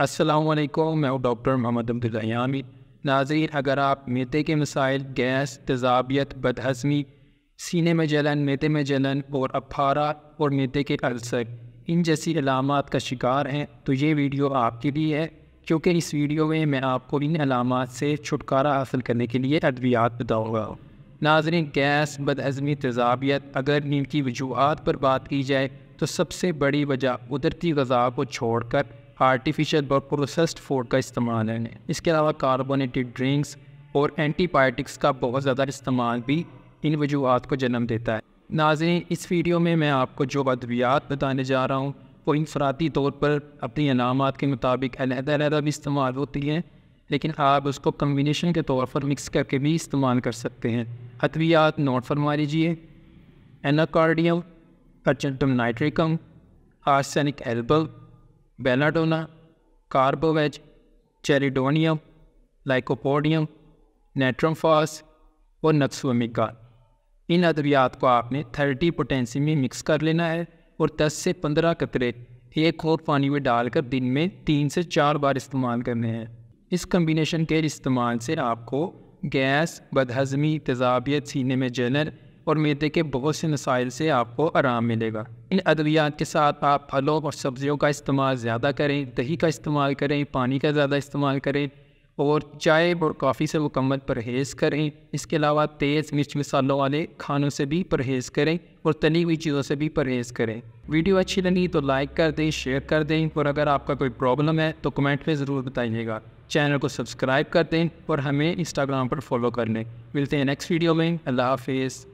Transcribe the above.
असलम मैं हूँ डॉक्टर मोहम्मद अब्दुल्लामी नाजीर अगर आप मेते के मसाइल गैस तजाबियत बदहजमी सीने में जलन मेते में जलन और अफारा और मेते के अल्सर इन जैसी अलामत का शिकार हैं तो ये वीडियो आपके लिए है क्योंकि इस वीडियो में मैं आपको इन अलामत से छुटकारा हासिल करने के लिए अद्वियात बताऊँगा नाजरन गैस बदहजमी तजाबियत अगर इनकी वजूहत पर बात की जाए तो सबसे बड़ी वजह कुदरती गज़ा को छोड़कर आर्टिफिशियल और प्रोसेस्ड फूड का इस्तेमाल है इसके अलावा कार्बोनेटेड ड्रिंक्स और एंटीबायोटिक्स का बहुत ज़्यादा इस्तेमाल भी इन वजूहत को जन्म देता है नाजी इस वीडियो में मैं आपको जो अद्वियात बताने जा रहा हूँ वो इनफरादी तौर पर अपनी इनामत के मुताबिक अलहदा भी इस्तेमाल होती हैं लेकिन आप उसको कम्बिनेशन के तौर पर मिक्स करके भी इस्तेमाल कर सकते हैं अद्वियात नोट फरमा लीजिए anacardium argentum nitricum arsenic album belladonna carbo veg chelidonium lycopodium natrum phos और नक्सोमिका इन अद्वियात को आपने थर्टी पोटेंसी में मिक्स कर लेना है और 10 से 15 कतरे एक और पानी में डालकर दिन में तीन से चार बार इस्तेमाल करने हैं इस कम्बिनेशन के इस्तेमाल से आपको गैस बदहजमी तजाबियत सीने में जलन और मेदे के बहुत से मसाइल से आपको आराम मिलेगा इन अद्वियात के साथ आप फलों और सब्ज़ियों का इस्तेमाल ज़्यादा करें दही का इस्तेमाल करें पानी का ज़्यादा इस्तेमाल करें और चाय और कॉफ़ी से मुकम्मल परहेज़ करें इसके अलावा तेज़ मिर्च मसालों वाले खानों से भी परहेज़ करें और तली हुई चीज़ों से भी परहेज़ करें वीडियो अच्छी लगी तो लाइक कर दें शेयर कर दें और अगर आपका कोई प्रॉब्लम है तो कमेंट में ज़रूर बताइएगा चैनल को सब्सक्राइब कर दें और हमें इंस्टाग्राम पर फॉलो कर लें मिलते हैं नेक्स्ट वीडियो में अल्लाह हाफिज़